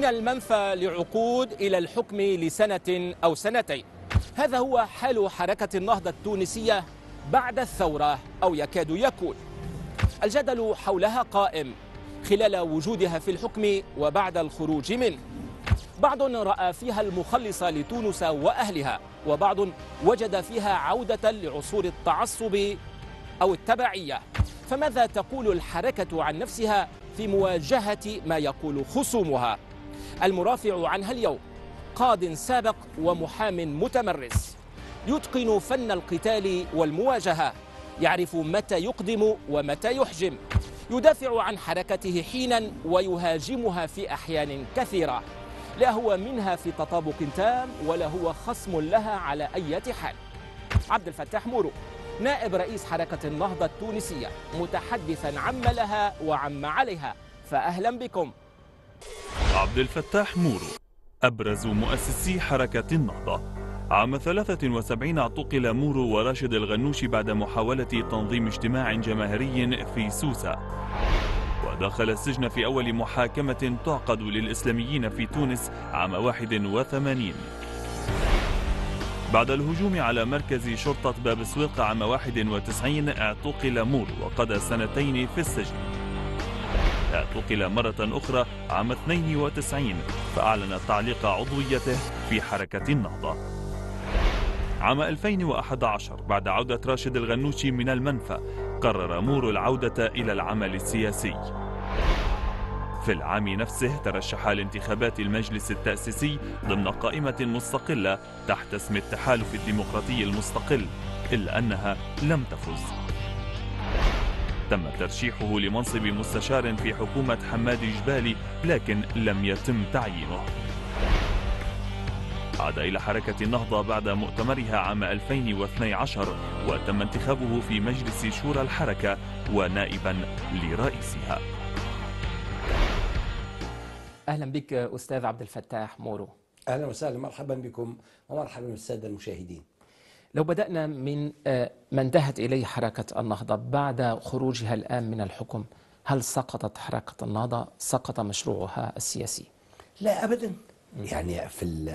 من المنفى لعقود إلى الحكم لسنة أو سنتين هذا هو حال حركة النهضة التونسية بعد الثورة أو يكاد يكون الجدل حولها قائم خلال وجودها في الحكم وبعد الخروج منه بعض رأى فيها المخلص لتونس وأهلها وبعض وجد فيها عودة لعصور التعصب أو التبعية فماذا تقول الحركة عن نفسها في مواجهة ما يقول خصومها المرافع عنها اليوم قاض سابق ومحام متمرس يتقن فن القتال والمواجهة يعرف متى يقدم ومتى يحجم يدافع عن حركته حينا ويهاجمها في أحيان كثيرة لا هو منها في تطابق تام ولا هو خصم لها على أي حال عبد الفتاح مورو نائب رئيس حركة النهضة التونسية متحدثا عما لها وعما عليها فأهلا بكم عبد الفتاح مورو أبرز مؤسسي حركة النهضة عام 73 اعتقل مورو وراشد الغنوشي بعد محاولة تنظيم اجتماع جماهيري في سوسة ودخل السجن في أول محاكمة تعقد للإسلاميين في تونس عام 81 بعد الهجوم على مركز شرطة باب السويق عام 91 اعتقل مورو وقضى سنتين في السجن بعدها اعتقل مرة أخرى عام 92 فأعلن تعليق عضويته في حركة النهضة عام 2011 بعد عودة راشد الغنوشي من المنفى قرر مور العودة إلى العمل السياسي في العام نفسه ترشح لانتخابات المجلس التأسيسي ضمن قائمة مستقلة تحت اسم التحالف الديمقراطي المستقل إلا أنها لم تفز تم ترشيحه لمنصب مستشار في حكومة حماد جبالي لكن لم يتم تعيينه عاد إلى حركة النهضة بعد مؤتمرها عام 2012 وتم انتخابه في مجلس شورى الحركة ونائبا لرئيسها أهلا بك أستاذ عبد الفتاح مورو أهلا وسهلا مرحبا بكم ومرحبا بالسادة المشاهدين لو بدأنا من آه، ما انتهت إليه حركة النهضة بعد خروجها الآن من الحكم هل سقطت حركة النهضة سقط مشروعها السياسي لا أبدا يعني في,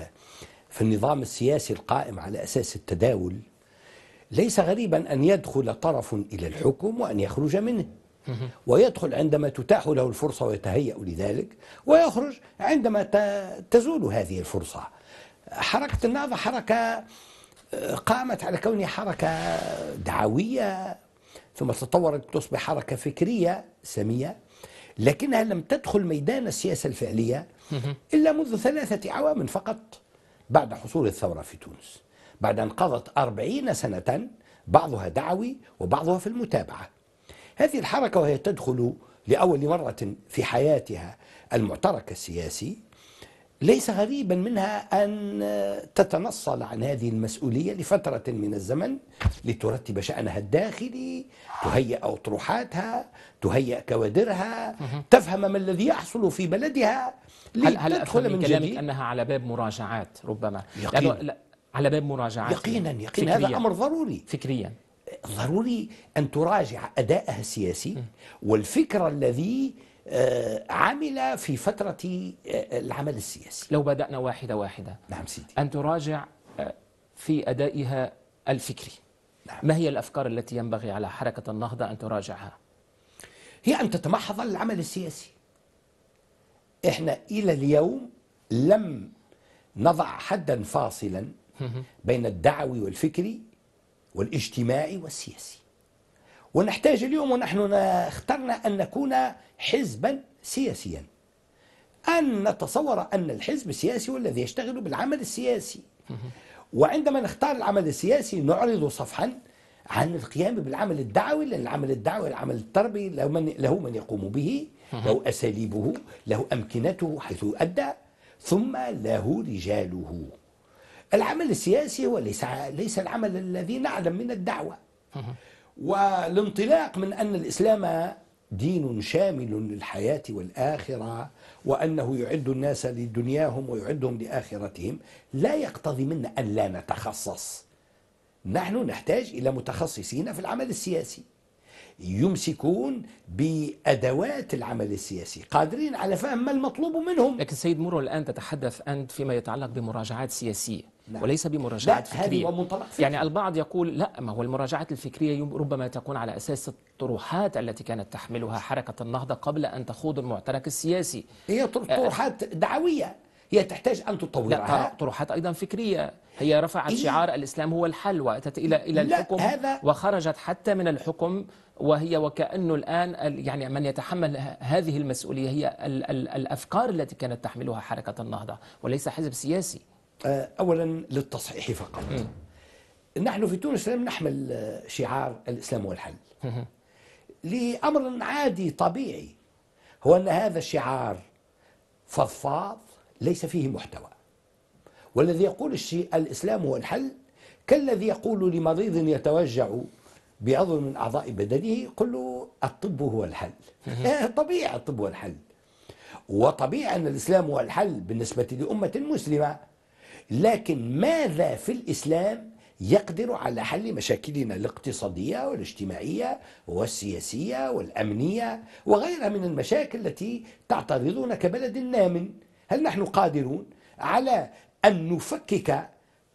في النظام السياسي القائم على أساس التداول ليس غريبا أن يدخل طرف إلى الحكم وأن يخرج منه ويدخل عندما تتاح له الفرصة ويتهيأ لذلك ويخرج عندما تزول هذه الفرصة حركة النهضة حركة قامت على كونها حركة دعوية ثم تطورت تصبح حركة فكرية سامية لكنها لم تدخل ميدان السياسة الفعلية إلا منذ ثلاثة أعوام فقط بعد حصول الثورة في تونس بعد أن قضت أربعين سنة بعضها دعوي وبعضها في المتابعة هذه الحركة وهي تدخل لأول مرة في حياتها المعترك السياسي ليس غريبا منها أن تتنصل عن هذه المسؤولية لفترة من الزمن لترتب شأنها الداخلي تهيئ أطروحاتها تهيئ كوادرها تفهم ما الذي يحصل في بلدها هل هل أفهم من كلامك جديد؟ أنها على باب مراجعات ربما يقينا على باب مراجعات يقينا يقينا هذا أمر ضروري فكريا ضروري أن تراجع أدائها السياسي والفكر الذي آه، عمل في فترة آه، العمل السياسي لو بدأنا واحدة واحدة نعم سيدي أن تراجع آه، في أدائها الفكري نعم. ما هي الأفكار التي ينبغي على حركة النهضة أن تراجعها هي أن تتمحض العمل السياسي إحنا إلى اليوم لم نضع حدا فاصلا بين الدعوي والفكري والاجتماعي والسياسي ونحتاج اليوم ونحن اخترنا أن نكون حزبا سياسيا أن نتصور أن الحزب السياسي هو الذي يشتغل بالعمل السياسي وعندما نختار العمل السياسي نعرض صفحا عن القيام بالعمل الدعوي لأن العمل الدعوي العمل التربي له من, له من يقوم به له أساليبه له أمكنته حيث ادى ثم له رجاله العمل السياسي هو ليس, ليس العمل الذي نعلم من الدعوة والانطلاق من أن الإسلام دين شامل للحياة والآخرة وأنه يعد الناس لدنياهم ويعدهم لآخرتهم لا يقتضي منا أن لا نتخصص نحن نحتاج إلى متخصصين في العمل السياسي يمسكون بأدوات العمل السياسي قادرين على فهم ما المطلوب منهم لكن سيد مورو الآن تتحدث أنت فيما يتعلق بمراجعات سياسية نعم. وليس بمراجعة فكرية فكري. يعني البعض يقول لا ما هو المراجعة الفكرية ربما تكون على أساس الطروحات التي كانت تحملها حركة النهضة قبل أن تخوض المعترك السياسي هي آه، طروحات دعوية هي تحتاج أن تطورها لا طروحات أيضا فكرية هي رفعت إيه؟ شعار الإسلام هو الحل وأتت إلى إلى الحكم هذا وخرجت حتى من الحكم وهي وكأنه الآن يعني من يتحمل هذه المسؤولية هي الأفكار التي كانت تحملها حركة النهضة وليس حزب سياسي آه، أولا للتصحيح فقط نحن في تونس لم نحمل آه، شعار الإسلام هو الحل لأمر عادي طبيعي هو أن هذا الشعار فضفاض ليس فيه محتوى والذي يقول الشيء الإسلام هو الحل كالذي يقول لمريض يتوجع بعضو من أعضاء بدنه قل له الطب هو الحل طبيعي الطب هو الحل وطبيعي أن الإسلام هو الحل بالنسبة لأمة مسلمة لكن ماذا في الإسلام يقدر على حل مشاكلنا الاقتصادية والاجتماعية والسياسية والأمنية وغيرها من المشاكل التي تعترضنا كبلد نامن هل نحن قادرون على أن نفكك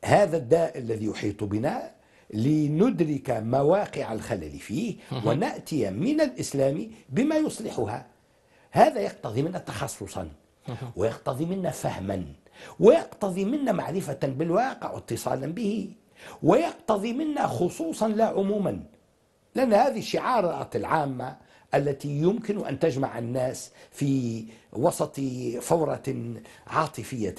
هذا الداء الذي يحيط بنا لندرك مواقع الخلل فيه ونأتي من الإسلام بما يصلحها هذا يقتضي منا تخصصا ويقتضي منا فهما ويقتضي منا معرفة بالواقع واتصالا به ويقتضي منا خصوصا لا عموما لأن هذه الشعارات العامة التي يمكن أن تجمع الناس في وسط فورة عاطفية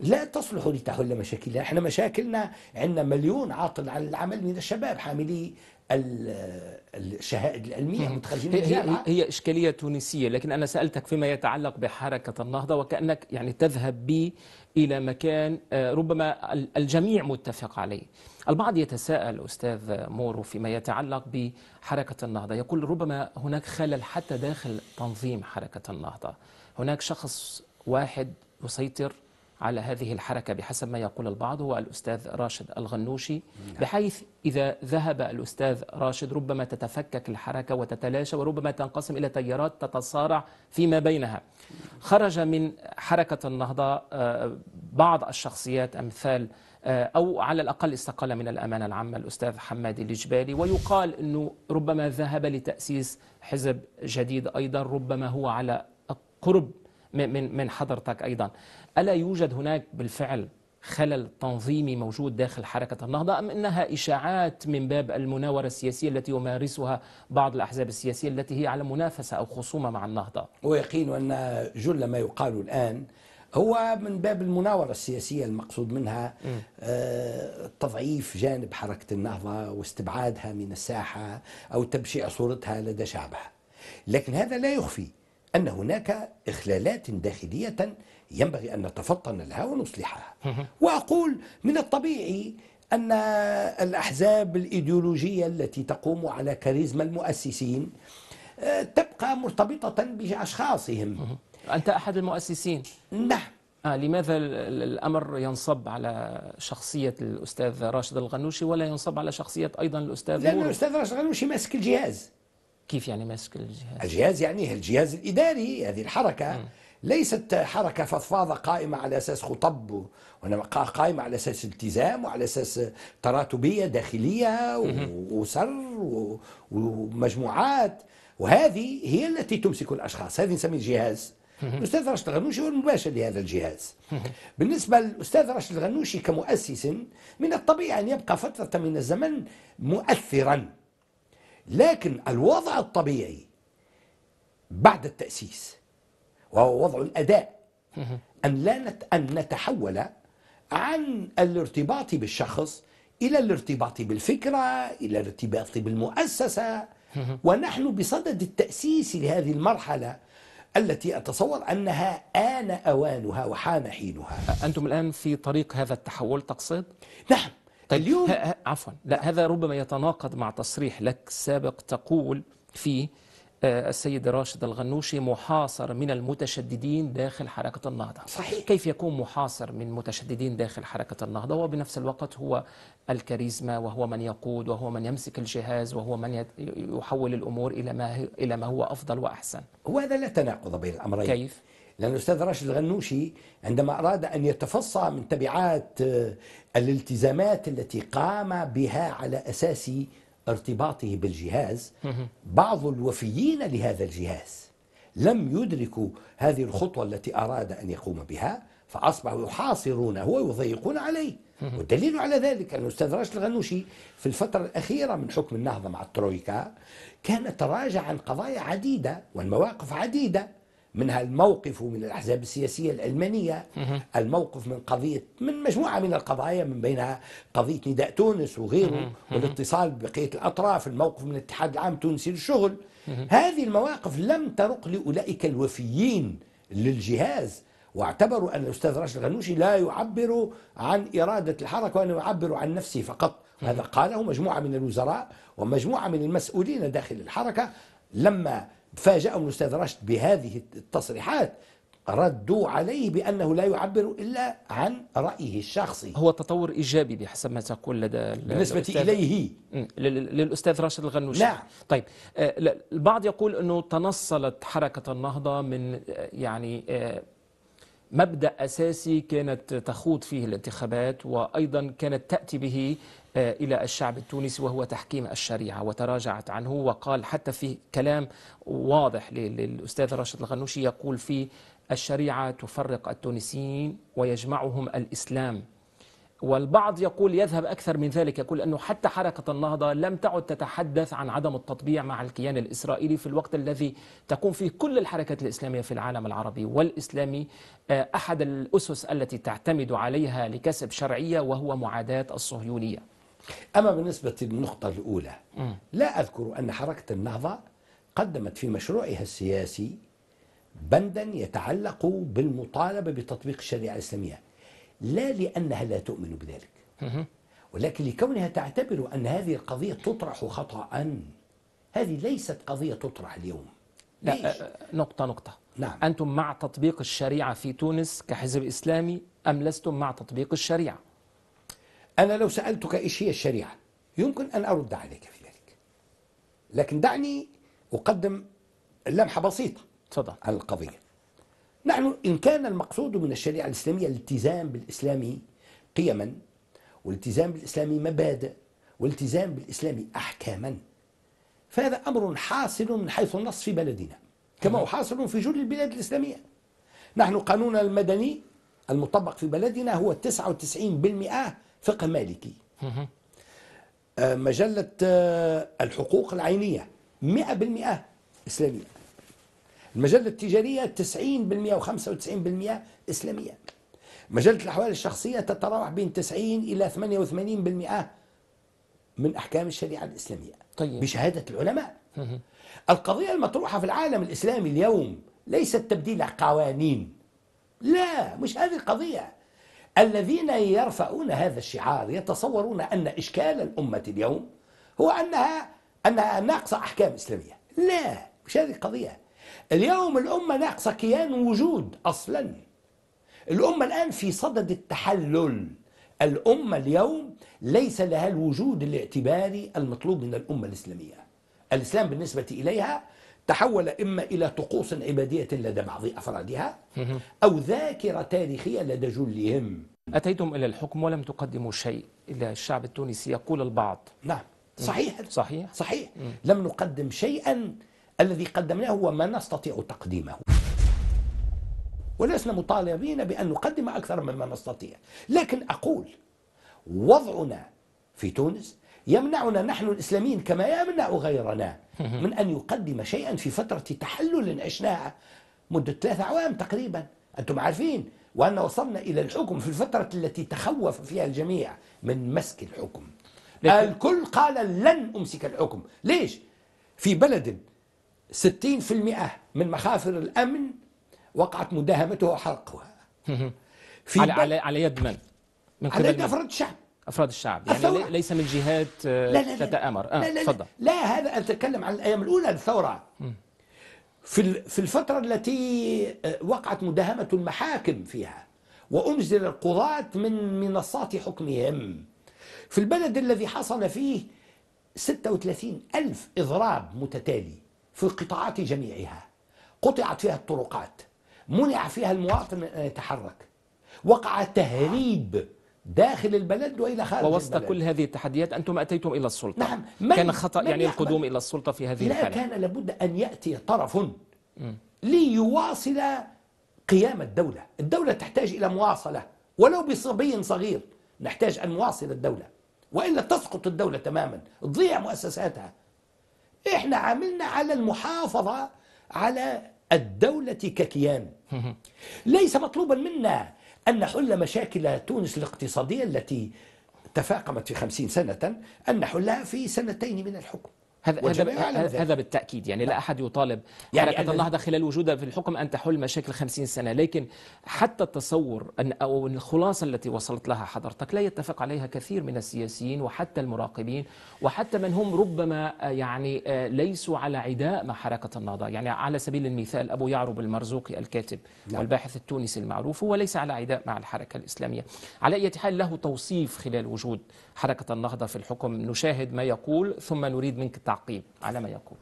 لا تصلح لتحل مشاكلنا احنا مشاكلنا عندنا مليون عاطل عن العمل من الشباب حاملي الشهائد العلميه متخرجين هي, هي, هي اشكاليه تونسيه لكن انا سالتك فيما يتعلق بحركه النهضه وكانك يعني تذهب بي الى مكان آه، ربما الجميع متفق عليه. البعض يتساءل استاذ مورو فيما يتعلق بحركه النهضه يقول ربما هناك خلل حتى داخل تنظيم حركه النهضه. هناك شخص واحد يسيطر على هذه الحركة بحسب ما يقول البعض هو الأستاذ راشد الغنوشي نعم. بحيث إذا ذهب الأستاذ راشد ربما تتفكك الحركة وتتلاشى وربما تنقسم إلى تيارات تتصارع فيما بينها خرج من حركة النهضة آه، بعض الشخصيات أمثال آه، أو على الأقل استقال من الأمانة العامة الأستاذ حمادي الجبالي ويقال أنه ربما ذهب لتأسيس حزب جديد أيضا ربما هو على قرب من من حضرتك أيضا ألا يوجد هناك بالفعل خلل تنظيمي موجود داخل حركة النهضة أم أنها إشاعات من باب المناورة السياسية التي يمارسها بعض الأحزاب السياسية التي هي على منافسة أو خصومة مع النهضة ويقين أن جل ما يقال الآن هو من باب المناورة السياسية المقصود منها آه تضعيف جانب حركة النهضة واستبعادها من الساحة أو تبشيع صورتها لدى شعبها لكن هذا لا يخفي أن هناك إخلالات داخلية ينبغي أن نتفطن لها ونصلحها وأقول من الطبيعي أن الأحزاب الإيديولوجية التي تقوم على كاريزما المؤسسين آه، تبقى مرتبطة بأشخاصهم أنت أحد المؤسسين نعم آه لماذا الأمر ينصب على شخصية الأستاذ راشد الغنوشي ولا ينصب على شخصية أيضا الأستاذ لأن مورو. الأستاذ راشد الغنوشي ماسك الجهاز كيف يعني ماسك الجهاز؟ الجهاز يعني الجهاز الإداري هذه الحركة م. ليست حركه فضفاضه قائمه على اساس خطب وانما قائمه على اساس التزام وعلى اساس تراتبيه داخليه وسر ومجموعات وهذه هي التي تمسك الاشخاص هذه نسميه جهاز الاستاذ راشد الغنوشي هو المباشر لهذا الجهاز بالنسبه للاستاذ راشد الغنوشي كمؤسس من الطبيعي ان يبقى فتره من الزمن مؤثرا لكن الوضع الطبيعي بعد التاسيس وهو وضع الأداء أن لا نت أن نتحول عن الارتباط بالشخص إلى الارتباط بالفكرة إلى الارتباط بالمؤسسة ونحن بصدد التأسيس لهذه المرحلة التي أتصور أنها آن أوانها وحان حينها أنتم الآن في طريق هذا التحول تقصد؟ نعم طيب اليوم عفوا لا هذا ربما يتناقض مع تصريح لك سابق تقول فيه آه، السيد راشد الغنوشي محاصر من المتشددين داخل حركة النهضة صحيح. كيف يكون محاصر من متشددين داخل حركة النهضة وبنفس الوقت هو الكاريزما وهو من يقود وهو من يمسك الجهاز وهو من يحول الأمور إلى ما, إلى ما هو أفضل وأحسن وهذا لا تناقض بين الأمرين كيف؟ لأن الأستاذ راشد الغنوشي عندما أراد أن يتفصى من تبعات آه، الالتزامات التي قام بها على أساس ارتباطه بالجهاز بعض الوفيين لهذا الجهاز لم يدركوا هذه الخطوة التي أراد أن يقوم بها فأصبحوا يحاصرونه ويضيقون عليه والدليل على ذلك أن الأستاذ راشد الغنوشي في الفترة الأخيرة من حكم النهضة مع الترويكا كان تراجع عن قضايا عديدة والمواقف عديدة منها الموقف من الأحزاب السياسية العلمانية الموقف من قضية من مجموعة من القضايا من بينها قضية نداء تونس وغيره والاتصال ببقية الأطراف الموقف من الاتحاد العام التونسي للشغل هذه المواقف لم ترق لأولئك الوفيين للجهاز واعتبروا أن الأستاذ راشد الغنوشي لا يعبر عن إرادة الحركة وأنه يعبر عن نفسه فقط هذا قاله مجموعة من الوزراء ومجموعة من المسؤولين داخل الحركة لما فاجأهم الأستاذ راشد بهذه التصريحات ردوا عليه بأنه لا يعبر إلا عن رأيه الشخصي هو تطور إيجابي بحسب ما تقول لدى بالنسبة إليه للأستاذ راشد الغنوشي نعم طيب آه، البعض يقول أنه تنصلت حركة النهضة من آه، يعني آه، مبدا اساسي كانت تخوض فيه الانتخابات وايضا كانت تاتي به آه، إلى الشعب التونسي وهو تحكيم الشريعة وتراجعت عنه وقال حتى في كلام واضح للأستاذ راشد الغنوشي يقول فيه الشريعة تفرق التونسيين ويجمعهم الإسلام والبعض يقول يذهب أكثر من ذلك يقول أنه حتى حركة النهضة لم تعد تتحدث عن عدم التطبيع مع الكيان الإسرائيلي في الوقت الذي تقوم فيه كل الحركات الإسلامية في العالم العربي والإسلامي آه، أحد الأسس التي تعتمد عليها لكسب شرعية وهو معاداة الصهيونية أما بالنسبة للنقطة الأولى لا أذكر أن حركة النهضة قدمت في مشروعها السياسي بندا يتعلق بالمطالبة بتطبيق الشريعة الإسلامية لا لأنها لا تؤمن بذلك ولكن لكونها تعتبر أن هذه القضية تطرح خطأ هذه ليست قضية تطرح اليوم لا أه، أه، نقطة نقطة نعم. أنتم مع تطبيق الشريعة في تونس كحزب إسلامي أم لستم مع تطبيق الشريعة أنا لو سألتك إيش هي الشريعة يمكن أن أرد عليك في ذلك لكن دعني أقدم لمحة بسيطة تفضل عن القضية نحن إن كان المقصود من الشريعة الإسلامية الالتزام بالإسلام قيما والالتزام بالإسلام مبادئ والالتزام بالإسلام أحكاما فهذا أمر حاصل من حيث النص في بلدنا كما هو حاصل في جل البلاد الإسلامية نحن قانوننا المدني المطبق في بلدنا هو 99% فقه مالكي آه، مجلة آه، الحقوق العينية 100% إسلامية المجلة التجارية 90% و95% إسلامية مجلة الأحوال الشخصية تتراوح بين 90 إلى 88% من أحكام الشريعة الإسلامية طيب. بشهادة العلماء القضية المطروحة في العالم الإسلامي اليوم ليست تبديل قوانين لا مش هذه القضية الذين يرفعون هذا الشعار يتصورون أن إشكال الأمة اليوم هو أنها أنها ناقصة أحكام إسلامية لا مش هذه القضية اليوم الأمة ناقصة كيان وجود أصلا الأمة الآن في صدد التحلل الأمة اليوم ليس لها الوجود الاعتباري المطلوب من الأمة الإسلامية الإسلام بالنسبة إليها تحول إما إلى طقوس عبادية لدى بعض أفرادها أو ذاكرة تاريخية لدى جلهم أتيتم إلى الحكم ولم تقدموا شيء إلى الشعب التونسي يقول البعض نعم صحيح صحيح صحيح لم نقدم شيئا الذي قدمناه هو ما نستطيع تقديمه ولسنا مطالبين بأن نقدم أكثر مما نستطيع لكن أقول وضعنا في تونس يمنعنا نحن الإسلاميين كما يمنع غيرنا من أن يقدم شيئا في فترة تحلل عشناها مدة ثلاثة أعوام تقريبا أنتم عارفين وأن وصلنا إلى الحكم في الفترة التي تخوف فيها الجميع من مسك الحكم الكل قال لن أمسك الحكم ليش؟ في بلد 60% من مخافر الأمن وقعت مداهمته وحرقها في على, على, على يد من؟ من على يد أفراد الشعب افراد الشعب يعني الثورة. ليس من جهات آه، لا لا لا تتامر آه لا لا, لا, لا هذا اتكلم عن الايام الاولى للثوره في في الفتره التي آه، وقعت مداهمه المحاكم فيها وانزل القضاه من منصات حكمهم في البلد الذي حصل فيه 36 ألف إضراب متتالي في القطاعات جميعها قطعت فيها الطرقات منع فيها المواطن أن يتحرك وقع تهريب داخل البلد والى خارج البلد ووسط كل هذه التحديات انتم اتيتم الى السلطه نعم من كان خطا يعني من يعني القدوم الى السلطه في هذه لا الحاله لا كان لابد ان ياتي طرف ليواصل قيام الدوله الدوله تحتاج الى مواصله ولو بصبي صغير نحتاج ان نواصل الدوله والا تسقط الدوله تماما تضيع مؤسساتها احنا عملنا على المحافظه على الدوله ككيان ليس مطلوبا منا أن نحل مشاكل تونس الاقتصادية التي تفاقمت في خمسين سنة أن نحلها في سنتين من الحكم هذا هذا هذا بالتاكيد يعني لا نعم. احد يطالب يعني حركه النهضه خلال وجودها في الحكم ان تحل مشاكل 50 سنه لكن حتى التصور ان او الخلاصه التي وصلت لها حضرتك لا يتفق عليها كثير من السياسيين وحتى المراقبين وحتى من هم ربما آه، يعني آه، ليسوا على عداء مع حركه النهضه يعني على سبيل المثال ابو يعرب المرزوقي الكاتب نعم. والباحث التونسي المعروف هو ليس على عداء مع الحركه الاسلاميه على اي حال له توصيف خلال وجود حركة النهضة في الحكم نشاهد ما يقول ثم نريد منك التعقيب على ما يقول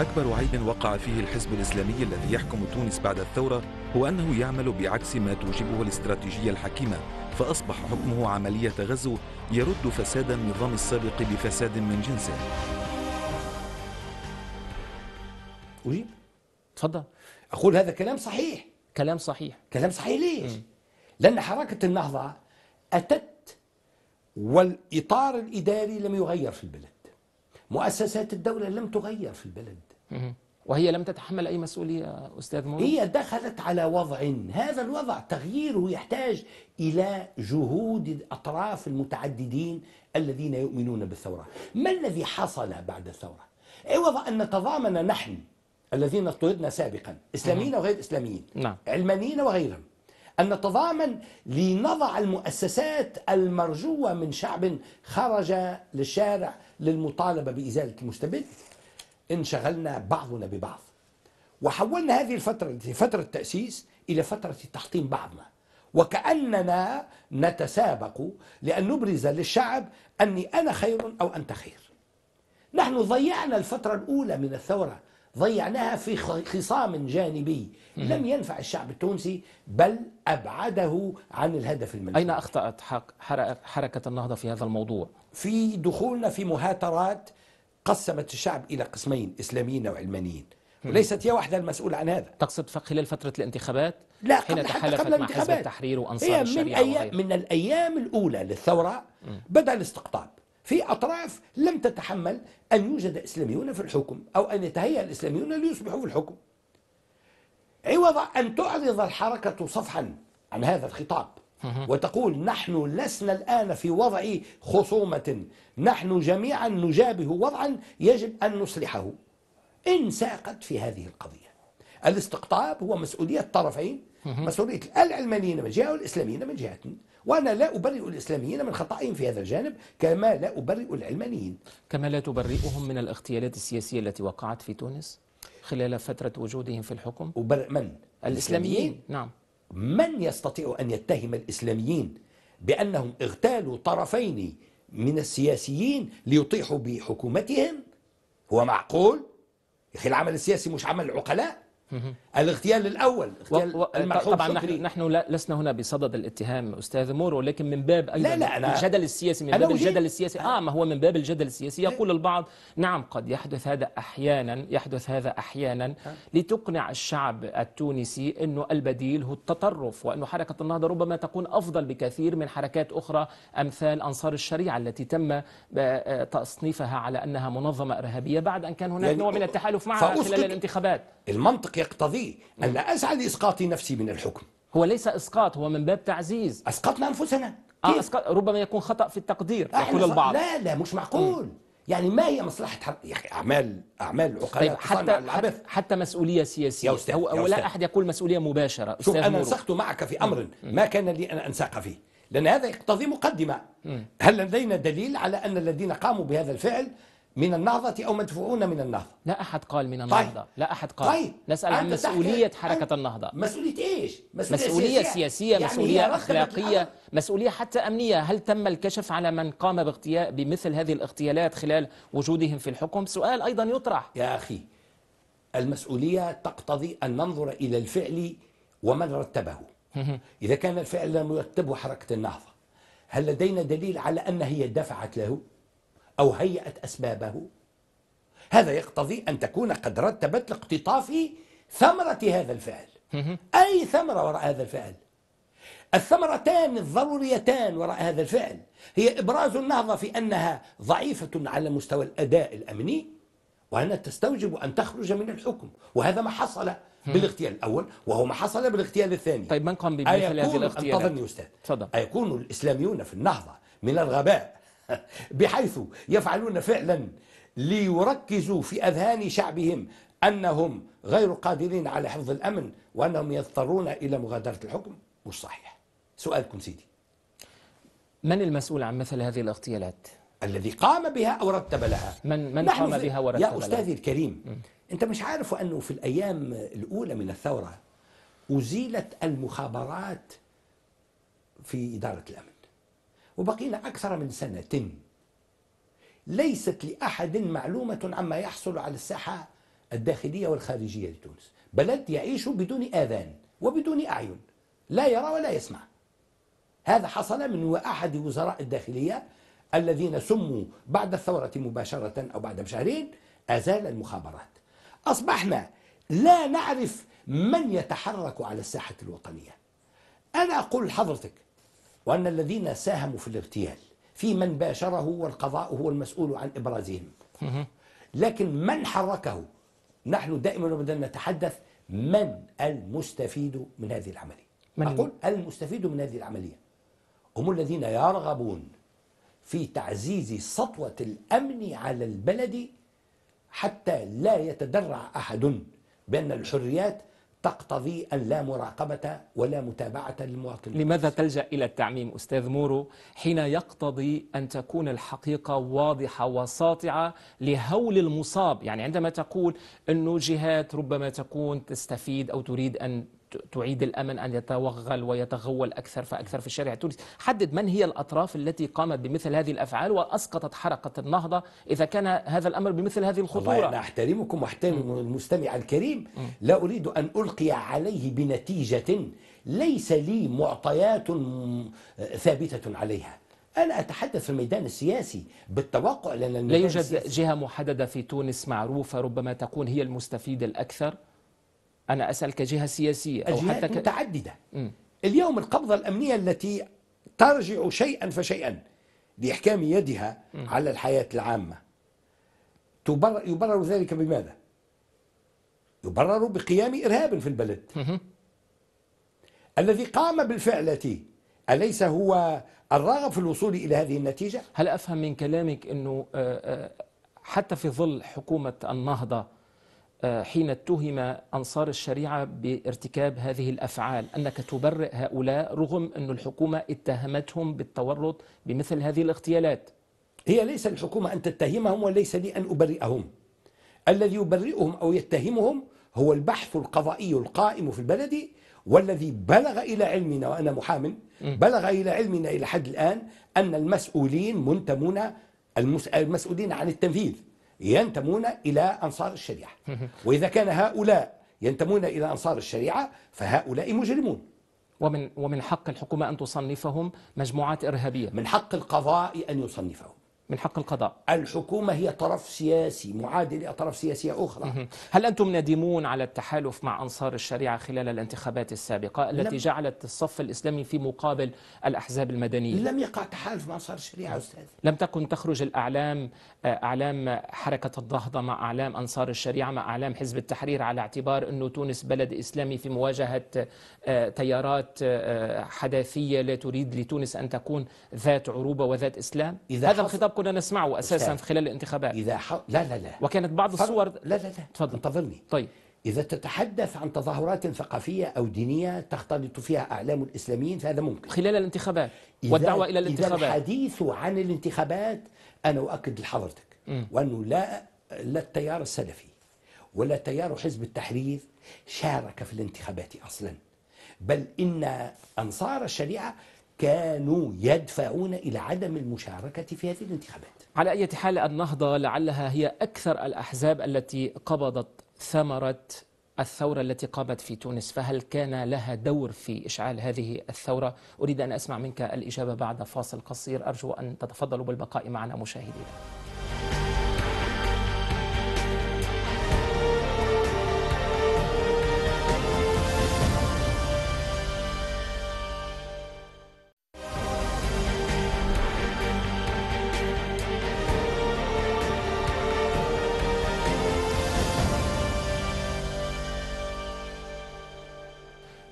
أكبر عيب وقع فيه الحزب الإسلامي الذي يحكم تونس بعد الثورة هو أنه يعمل بعكس ما توجبه الاستراتيجية الحكيمة فأصبح حكمه عملية غزو يرد فساد النظام السابق بفساد من جنسه أجيب تفضل أقول هذا كلام صحيح كلام صحيح كلام صحيح ليش؟ م. لأن حركة النهضة أتت والإطار الإداري لم يغير في البلد مؤسسات الدولة لم تغير في البلد وهي لم تتحمل أي مسؤولية أستاذ مولى هي دخلت على وضع هذا الوضع تغييره يحتاج إلى جهود الأطراف المتعددين الذين يؤمنون بالثورة ما الذي حصل بعد الثورة؟ عوض أن نتضامن نحن الذين اضطهدنا سابقا إسلاميين وغير إسلاميين نعم. علمانيين وغيرهم أن نتضامن لنضع المؤسسات المرجوة من شعب خرج للشارع للمطالبة بإزالة المستبد انشغلنا بعضنا ببعض وحولنا هذه الفترة التي فترة التأسيس إلى فترة تحطيم بعضنا وكأننا نتسابق لأن نبرز للشعب أني أنا خير أو أنت خير نحن ضيعنا الفترة الأولى من الثورة ضيعناها في خصام جانبي لم ينفع الشعب التونسي بل أبعده عن الهدف المنزل أين أخطأت حركة النهضة في هذا الموضوع؟ في دخولنا في مهاترات قسمت الشعب إلى قسمين إسلاميين وعلمانيين وليست هي وحدها المسؤولة عن هذا تقصد خلال فترة الانتخابات؟ لا حين قبل حتى قبل مع حزب التحرير وأنصار الشريعه من, من الأيام الأولى للثورة بدأ الاستقطاب في أطراف لم تتحمل أن يوجد إسلاميون في الحكم أو أن يتهيأ الإسلاميون ليصبحوا في الحكم عوض أن تعرض الحركة صفحا عن هذا الخطاب وتقول نحن لسنا الآن في وضع خصومة نحن جميعا نجابه وضعا يجب أن نصلحه إن ساقت في هذه القضية الاستقطاب هو مسؤولية الطرفين مسؤولية العلمانيين من جهة والإسلاميين من جهة وأنا لا أبرئ الإسلاميين من خطائهم في هذا الجانب كما لا أبرئ العلمانيين كما لا تبرئهم من الاغتيالات السياسية التي وقعت في تونس خلال فترة وجودهم في الحكم أبرئ من؟ الإسلاميين نعم من يستطيع أن يتهم الإسلاميين بأنهم اغتالوا طرفين من السياسيين ليطيحوا بحكومتهم هو معقول يا أخي العمل السياسي مش عمل العقلاء الاغتيال الاول اغتيال و... المرحوم طبعا نحن, نحن لسنا هنا بصدد الاتهام استاذ مور ولكن من باب ايضا لا لا أنا الجدل السياسي من باب الجدل السياسي اه ما هو من باب الجدل السياسي يقول البعض نعم قد يحدث هذا احيانا يحدث هذا احيانا لتقنع الشعب التونسي انه البديل هو التطرف وانه حركه النهضه ربما تكون افضل بكثير من حركات اخرى امثال انصار الشريعه التي تم آه، تصنيفها على انها منظمه ارهابيه بعد ان كان هناك يعني نوع من التحالف معها خلال الانتخابات المنطق يقتضيه ان نعم. أسعى لإسقاط نفسي من الحكم هو ليس إسقاط هو من باب تعزيز أسقطنا أنفسنا آه أسقط ربما يكون خطأ في التقدير يقول البعض لا لا مش معقول يعني ما هي مصلحة يا أخي أعمال أعمال طيب، عقلاء طيب حتى حتى, حتى مسؤولية سياسية يا أستاذ هو يا أستاذ. أحد يقول مسؤولية مباشرة شوف أنا نسخت معك في أمر ما كان لي أن أنساق فيه لأن هذا يقتضي مقدمة هل لدينا دليل على أن الذين قاموا بهذا الفعل من النهضة أو مدفوعون من النهضة لا أحد قال من طيب. النهضة طيب. لا أحد قال طيب. نسأل عن مسؤولية حركة النهضة مسؤولية إيش؟ مسؤولية, مسؤولية سياسية, سياسية يعني مسؤولية أخلاقية مسؤولية حتى أمنية هل تم الكشف على من قام بمثل هذه الاغتيالات خلال وجودهم في الحكم سؤال أيضا يطرح يا أخي المسؤولية تقتضي أن ننظر إلى الفعل ومن رتبه إذا كان الفعل يرتبه حركة النهضة هل لدينا دليل على أن هي دفعت له؟ أو هيأت أسبابه هذا يقتضي أن تكون قد رتبت لاقتطاف ثمرة هذا الفعل أي ثمرة وراء هذا الفعل الثمرتان الضروريتان وراء هذا الفعل هي إبراز النهضة في أنها ضعيفة على مستوى الأداء الأمني وأنها تستوجب أن تخرج من الحكم وهذا ما حصل بالاغتيال الأول وهو ما حصل بالاغتيال الثاني طيب من قام بمثل هذه الاغتيالات؟ أستاذ أيكون الإسلاميون في النهضة من الغباء بحيث يفعلون فعلا ليركزوا في أذهان شعبهم أنهم غير قادرين على حفظ الأمن وأنهم يضطرون إلى مغادرة الحكم مش صحيح سؤالكم سيدي من المسؤول عن مثل هذه الاغتيالات؟ الذي قام بها أو رتب لها من, من قام بها ورتب لها؟ يا أستاذي الكريم م. أنت مش عارف أنه في الأيام الأولى من الثورة أزيلت المخابرات في إدارة الأمن وبقينا أكثر من سنة ليست لأحد معلومة عما يحصل على الساحة الداخلية والخارجية لتونس بلد يعيش بدون آذان وبدون أعين لا يرى ولا يسمع هذا حصل من أحد وزراء الداخلية الذين سموا بعد الثورة مباشرة أو بعد بشهرين أزال المخابرات أصبحنا لا نعرف من يتحرك على الساحة الوطنية أنا أقول لحضرتك وأن الذين ساهموا في الاغتيال في من باشره والقضاء هو المسؤول عن إبرازهم لكن من حركه نحن دائما بدنا نتحدث من المستفيد من هذه العملية من أقول المستفيد من هذه العملية هم الذين يرغبون في تعزيز سطوة الأمن على البلد حتى لا يتدرع أحد بأن الحريات تقتضي أن لا مراقبة ولا متابعة للمواطن لماذا تلجأ إلى التعميم أستاذ مورو حين يقتضي أن تكون الحقيقة واضحة وساطعة لهول المصاب يعني عندما تقول أنه جهات ربما تكون تستفيد أو تريد أن تعيد الأمن أن يتوغل ويتغول أكثر فأكثر في الشارع التونسي حدد من هي الأطراف التي قامت بمثل هذه الأفعال وأسقطت حركة النهضة إذا كان هذا الأمر بمثل هذه الخطورة أنا أحترمكم وأحترم المستمع الكريم لا أريد أن ألقي عليه بنتيجة ليس لي معطيات ثابتة عليها أنا أتحدث في الميدان السياسي بالتوقع لأن لا يوجد السياسي. جهة محددة في تونس معروفة ربما تكون هي المستفيدة الأكثر أنا أسأل كجهة سياسية أو حتى ك... متعددة م. اليوم القبضة الأمنية التي ترجع شيئا فشيئا لإحكام يدها م. على الحياة العامة تبرر يبرر ذلك بماذا؟ يبرر بقيام إرهاب في البلد م. الذي قام بالفعلة أليس هو الراغب في الوصول إلى هذه النتيجة؟ هل أفهم من كلامك أنه آه، آه، حتى في ظل حكومة النهضة آه، حين اتهم أنصار الشريعة بارتكاب هذه الأفعال أنك تبرئ هؤلاء رغم أن الحكومة اتهمتهم بالتورط بمثل هذه الاغتيالات هي ليس الحكومة أن تتهمهم وليس لي أن أبرئهم الذي يبرئهم أو يتهمهم هو البحث القضائي القائم في البلد والذي بلغ إلى علمنا وأنا محام بلغ إلى علمنا إلى حد الآن أن المسؤولين منتمون المسؤولين عن التنفيذ ينتمون إلى أنصار الشريعة وإذا كان هؤلاء ينتمون إلى أنصار الشريعة فهؤلاء مجرمون ومن ومن حق الحكومة أن تصنفهم مجموعات إرهابية من حق القضاء أن يصنفهم من حق القضاء الحكومة هي طرف سياسي معادل لطرف سياسية أخرى هل أنتم ندمون على التحالف مع أنصار الشريعة خلال الانتخابات السابقة التي لم جعلت الصف الإسلامي في مقابل الأحزاب المدنية لم يقع تحالف مع أنصار الشريعة أستاذ لم تكن تخرج الأعلام أعلام حركة الضهضة مع أعلام أنصار الشريعة مع أعلام حزب التحرير على اعتبار أنه تونس بلد إسلامي في مواجهة آه، تيارات آه، حداثية لا تريد لتونس أن تكون ذات عروبة وذات إسلام إذا هذا الخطاب كنا نسمعه أساسا خلال الانتخابات إذا لا لا لا وكانت بعض الصور لا لا لا تفضل انتظرني طيب إذا تتحدث عن تظاهرات ثقافية أو دينية تختلط فيها أعلام الإسلاميين فهذا ممكن خلال الانتخابات والدعوة إلى الانتخابات إذا الحديث عن الانتخابات أنا أؤكد لحضرتك وأنه لا لا التيار السلفي ولا تيار حزب التحرير شارك في الانتخابات أصلا بل إن أنصار الشريعة كانوا يدفعون إلى عدم المشاركة في هذه الانتخابات على أي حال النهضة لعلها هي أكثر الأحزاب التي قبضت ثمرة الثورة التي قامت في تونس فهل كان لها دور في إشعال هذه الثورة؟ أريد أن أسمع منك الإجابة بعد فاصل قصير أرجو أن تتفضلوا بالبقاء معنا مشاهدينا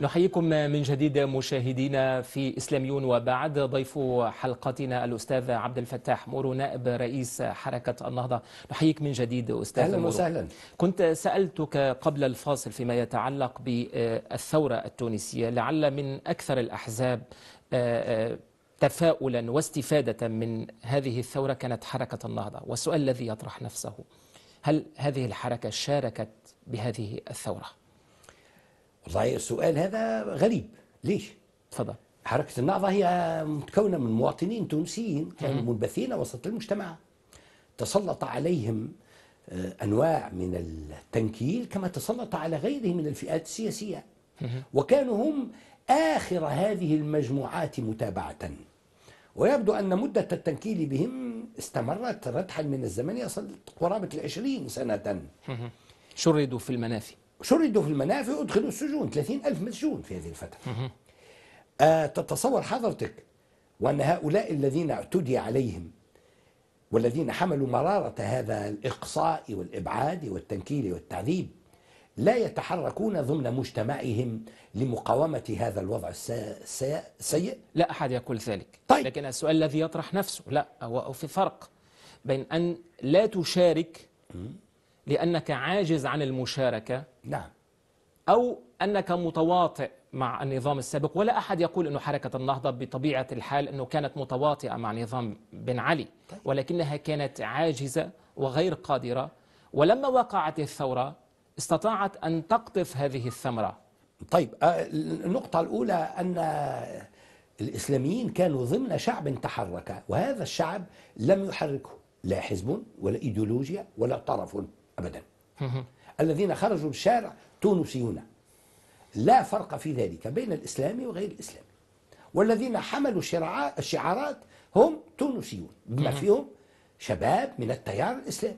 نحييكم من جديد مشاهدينا في إسلاميون وبعد ضيف حلقتنا الأستاذ عبد الفتاح مورو نائب رئيس حركة النهضة نحييك من جديد أستاذ أهلا وسهلا كنت سألتك قبل الفاصل فيما يتعلق بالثورة التونسية لعل من أكثر الأحزاب آه، آه، تفاؤلا واستفادة من هذه الثورة كانت حركة النهضة والسؤال الذي يطرح نفسه هل هذه الحركة شاركت بهذه الثورة؟ والله السؤال هذا غريب ليش؟ تفضل حركة النهضة هي متكونة من مواطنين تونسيين كانوا منبثين وسط المجتمع تسلط عليهم آه، أنواع من التنكيل كما تسلط على غيره من الفئات السياسية وكانوا هم آخر هذه المجموعات متابعة ويبدو أن مدة التنكيل بهم استمرت ردحا من الزمن يصل قرابة العشرين سنة شردوا في المنافي شردوا في المنافع وادخلوا السجون 30 ألف مسجون في هذه الفترة آه تتصور حضرتك وأن هؤلاء الذين اعتدي عليهم والذين حملوا مرارة هذا الإقصاء والإبعاد والتنكيل والتعذيب لا يتحركون ضمن مجتمعهم لمقاومة هذا الوضع السيء لا أحد يقول ذلك طيب. لكن السؤال الذي يطرح نفسه لا هو في فرق بين أن لا تشارك لأنك عاجز عن المشاركة نعم أو أنك متواطئ مع النظام السابق ولا أحد يقول أن حركة النهضة بطبيعة الحال أنه كانت متواطئة مع نظام بن علي طيب. ولكنها كانت عاجزة وغير قادرة ولما وقعت الثورة استطاعت أن تقطف هذه الثمرة طيب آه، النقطة الأولى أن الإسلاميين كانوا ضمن شعب تحرك وهذا الشعب لم يحركه لا حزب ولا إيديولوجيا ولا طرف أبدا الذين خرجوا الشارع تونسيون لا فرق في ذلك بين الاسلامي وغير الاسلامي والذين حملوا الشعارات هم تونسيون بما فيهم شباب من التيار الإسلامي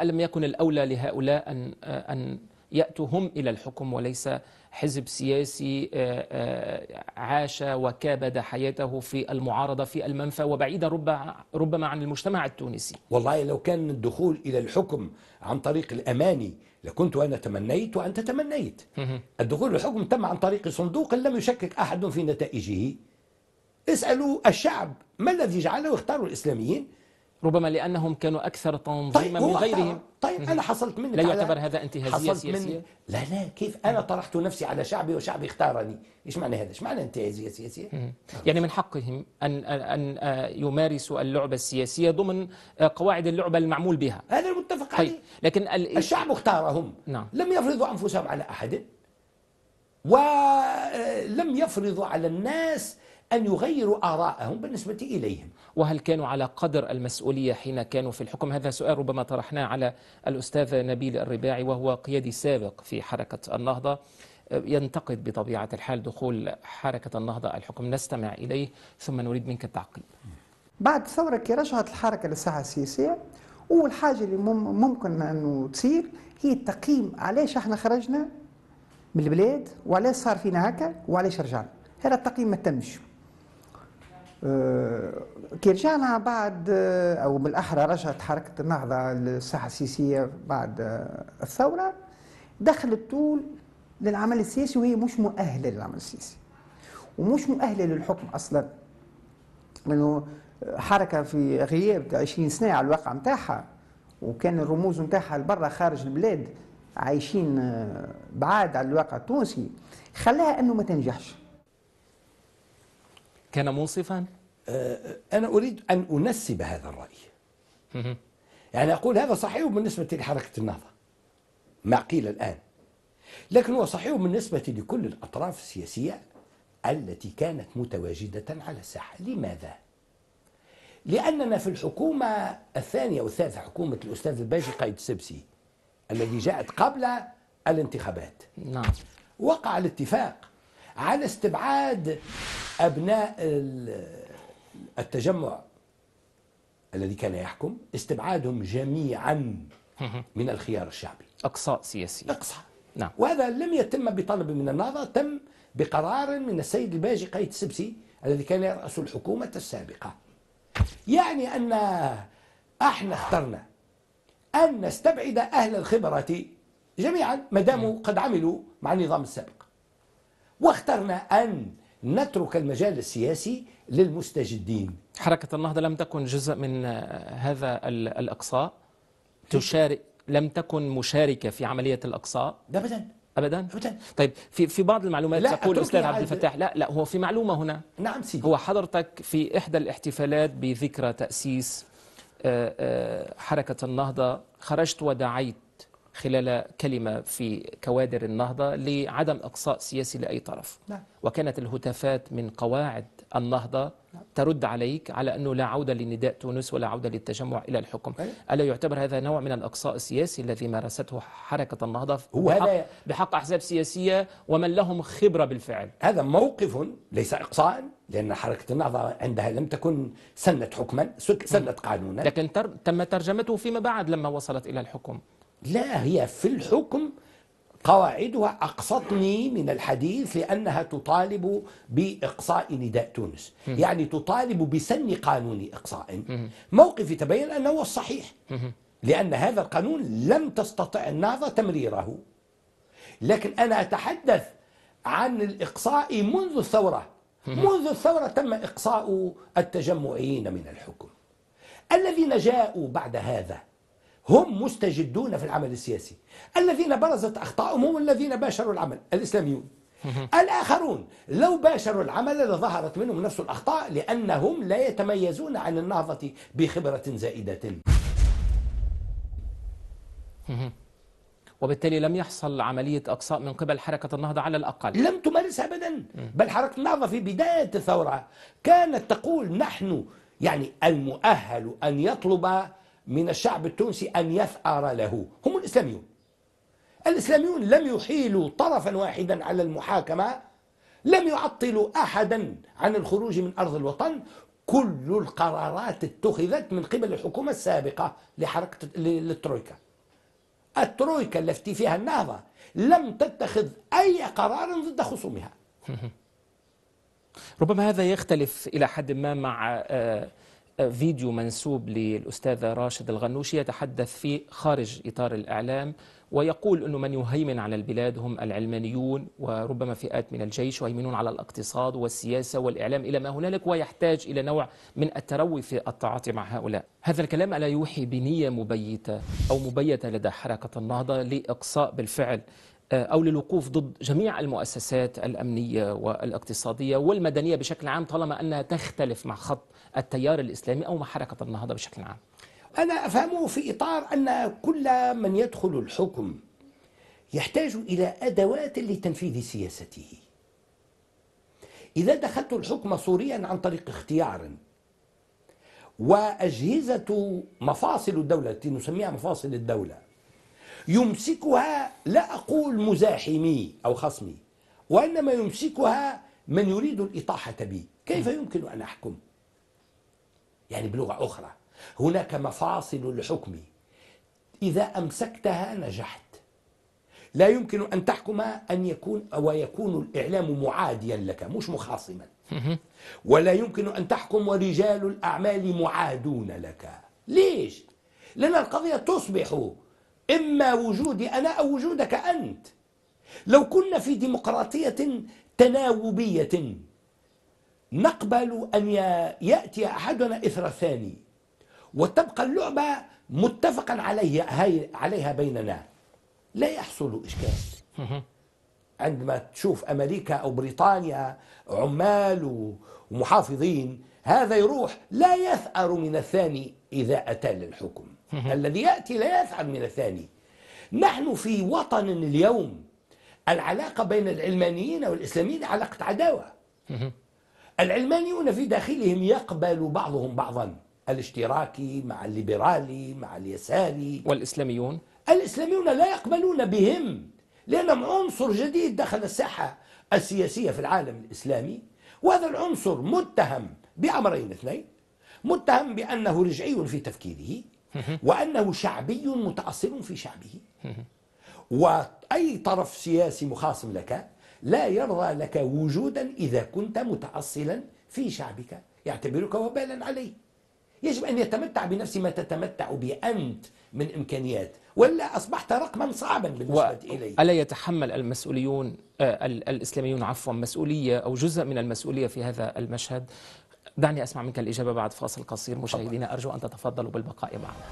ألم يكن الأولى لهؤلاء أن أن يأتوا هم إلى الحكم وليس حزب سياسي آه، آه، عاش وكابد حياته في المعارضة في المنفى وبعيدا ربما عن المجتمع التونسي والله لو كان الدخول إلى الحكم عن طريق الأماني لكنت أنا تمنيت وأنت تمنيت الدخول للحكم تم عن طريق صندوق لم يشكك أحد في نتائجه اسألوا الشعب ما الذي جعله يختاروا الإسلاميين ربما لأنهم كانوا أكثر تنظيما طيب من غيرهم طيب أنا حصلت منك لا يعتبر هذا انتهازية سياسية من لا لا كيف أنا طرحت نفسي على شعبي وشعبي اختارني إيش معنى هذا إيش معنى انتهازية سياسية يعني من حقهم أن أن يمارسوا اللعبة السياسية ضمن آه، قواعد اللعبة المعمول بها هذا المتفق طيب. عليه لكن ال... الشعب اختارهم نعم. لم يفرضوا أنفسهم على أحد ولم آه، يفرضوا على الناس أن يغيروا آراءهم بالنسبة إليهم وهل كانوا على قدر المسؤولية حين كانوا في الحكم هذا سؤال ربما طرحناه على الأستاذ نبيل الرباعي وهو قيادي سابق في حركة النهضة ينتقد بطبيعة الحال دخول حركة النهضة الحكم نستمع إليه ثم نريد منك التعقيب بعد الثورة كي رجعت الحركة للساحة السياسية أول حاجة اللي ممكن أنه تصير هي التقييم علاش احنا خرجنا من البلاد وعلاش صار فينا هكا وعلاش رجعنا هذا التقييم ما تمش آه، كي رجعنا بعد آه، او بالاحرى رجعت حركه النهضه للساحه السياسيه بعد آه، الثوره دخلت طول للعمل السياسي وهي مش مؤهله للعمل السياسي ومش مؤهله للحكم اصلا لانه حركه في غياب 20 سنه على الواقع نتاعها وكان الرموز نتاعها لبرا خارج البلاد عايشين بعاد على الواقع التونسي خلاها انه ما تنجحش كان منصفا؟ أه، أنا أريد أن أنسب هذا الرأي يعني أقول هذا صحيح بالنسبة لحركة النهضة ما قيل الآن لكن هو صحيح بالنسبة لكل الأطراف السياسية التي كانت متواجدة على الساحة لماذا؟ لأننا في الحكومة الثانية والثالثة حكومة الأستاذ الباجي قائد السبسي الذي جاءت قبل الانتخابات نعم وقع الاتفاق على استبعاد أبناء التجمع الذي كان يحكم استبعادهم جميعا من الخيار الشعبي إقصاء سياسي إقصاء نعم. وهذا لم يتم بطلب من النهضة تم بقرار من السيد الباجي قايد السبسي الذي كان يرأس الحكومة السابقة يعني أن احنا اخترنا أن نستبعد أهل الخبرة جميعا ما داموا قد عملوا مع النظام السابق واخترنا أن نترك المجال السياسي للمستجدين حركة النهضة لم تكن جزء من آه، هذا الإقصاء تشارك لم تكن مشاركة في عملية الإقصاء أبدا ابدا ابدا طيب في في بعض المعلومات تقول استاذ عبد الفتاح لا لا هو في معلومه هنا نعم سيدي هو حضرتك في احدى الاحتفالات بذكرى تاسيس آه، آه، حركه النهضه خرجت ودعيت خلال كلمة في كوادر النهضة لعدم إقصاء سياسي لأي طرف نعم. وكانت الهتافات من قواعد النهضة نعم. ترد عليك على أنه لا عودة لنداء تونس ولا عودة للتجمع نعم. إلى الحكم أي. أيوة. ألا يعتبر هذا نوع من الإقصاء السياسي الذي مارسته حركة النهضة هو بحق, هذا بحق أحزاب سياسية ومن لهم خبرة بالفعل هذا موقف ليس إقصاء لأن حركة النهضة عندها لم تكن سنت حكما سنت نعم. قانونا لكن تر تم ترجمته فيما بعد لما وصلت إلى الحكم لا هي في الحكم قواعدها أقصتني من الحديث لأنها تطالب بإقصاء نداء تونس يعني تطالب بسن قانون إقصاء موقفي تبين أنه هو الصحيح لأن هذا القانون لم تستطع النهضة تمريره لكن أنا أتحدث عن الإقصاء منذ الثورة منذ الثورة تم إقصاء التجمعيين من الحكم الذين جاءوا بعد هذا هم مستجدون في العمل السياسي الذين برزت أخطائهم هم الذين باشروا العمل الإسلاميون الآخرون لو باشروا العمل لظهرت منهم نفس الأخطاء لأنهم لا يتميزون عن النهضة بخبرة زائدة وبالتالي لم يحصل عملية أقصاء من قبل حركة النهضة على الأقل لم تمارسها أبدا بل حركة النهضة في بداية الثورة كانت تقول نحن يعني المؤهل أن يطلب من الشعب التونسي أن يثأر له هم الإسلاميون الإسلاميون لم يحيلوا طرفا واحدا على المحاكمة لم يعطلوا أحدا عن الخروج من أرض الوطن كل القرارات اتخذت من قبل الحكومة السابقة لحركة للترويكا الترويكا التي فيها النهضة لم تتخذ أي قرار ضد خصومها ربما هذا يختلف إلى حد ما مع آه، فيديو منسوب للأستاذة راشد الغنوشي يتحدث في خارج إطار الإعلام ويقول أنه من يهيمن على البلاد هم العلمانيون وربما فئات من الجيش ويهيمنون على الاقتصاد والسياسة والإعلام إلى ما هنالك ويحتاج إلى نوع من التروي في التعاطي مع هؤلاء هذا الكلام ألا يوحي بنية مبيتة أو مبيتة لدى حركة النهضة لإقصاء بالفعل آه، أو للوقوف ضد جميع المؤسسات الأمنية والاقتصادية والمدنية بشكل عام طالما أنها تختلف مع خط التيار الإسلامي أو مع حركة النهضة بشكل عام أنا أفهمه في إطار أن كل من يدخل الحكم يحتاج إلى أدوات لتنفيذ سياسته إذا دخلت الحكم سوريا عن طريق اختيار وأجهزة مفاصل الدولة التي نسميها مفاصل الدولة يمسكها لا أقول مزاحمي أو خصمي وإنما يمسكها من يريد الإطاحة بي كيف يمكن أن أحكم يعني بلغة أخرى هناك مفاصل الحكم إذا أمسكتها نجحت لا يمكن أن تحكم أن يكون ويكون الإعلام معاديا لك مش مخاصما ولا يمكن أن تحكم ورجال الأعمال معادون لك ليش؟ لأن القضية تصبح إما وجودي أنا أو وجودك أنت لو كنا في ديمقراطية تناوبية نقبل أن يأتي أحدنا إثر الثاني وتبقى اللعبة متفقا عليها, عليها بيننا لا يحصل إشكال عندما تشوف أمريكا أو بريطانيا عمال ومحافظين هذا يروح لا يثأر من الثاني إذا أتى للحكم الذي يأتي لا يفعل من الثاني نحن في وطن اليوم العلاقة بين العلمانيين والإسلاميين علاقة عداوة العلمانيون في داخلهم يقبل بعضهم بعضا الاشتراكي مع الليبرالي مع اليساري والإسلاميون الإسلاميون لا يقبلون بهم لأنهم عنصر جديد دخل الساحة السياسية في العالم الإسلامي وهذا العنصر متهم بأمرين اثنين متهم بأنه رجعي في تفكيره وأنه شعبي متأصل في شعبه وأي طرف سياسي مخاصم لك لا يرضى لك وجودا إذا كنت متأصلا في شعبك يعتبرك وبالا عليه يجب أن يتمتع بنفس ما تتمتع به أنت من إمكانيات ولا أصبحت رقما صعبا بالنسبة و... إليه ألا يتحمل المسؤوليون آه، الإسلاميون عفوا مسؤولية أو جزء من المسؤولية في هذا المشهد دعني أسمع منك الإجابة بعد فاصل قصير مشاهدينا أرجو أن تتفضلوا بالبقاء معنا